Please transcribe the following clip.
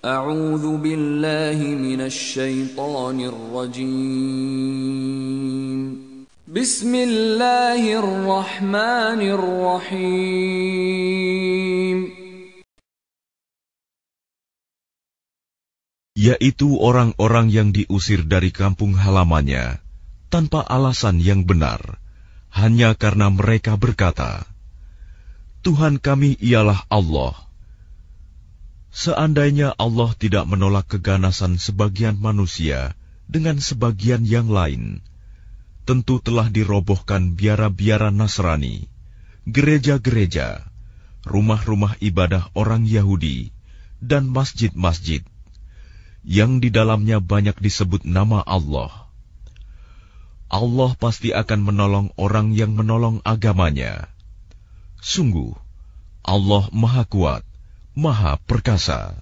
أعوذ بالله من الشيطان الرجيم بسم الله الرحمن الرحيم yaitu orang-orang yang diusir dari kampung halamannya tanpa alasan yang benar hanya karena mereka berkata Tuhan kami ialah Allah Seandainya Allah tidak menolak keganasan sebagian manusia dengan sebagian yang lain, tentu telah dirobohkan biara-biara Nasrani, gereja-gereja, rumah-rumah ibadah orang Yahudi, dan masjid-masjid, yang di dalamnya banyak disebut nama Allah. Allah pasti akan menolong orang yang menolong agamanya. Sungguh, Allah Maha Kuat. Maha Perkasa.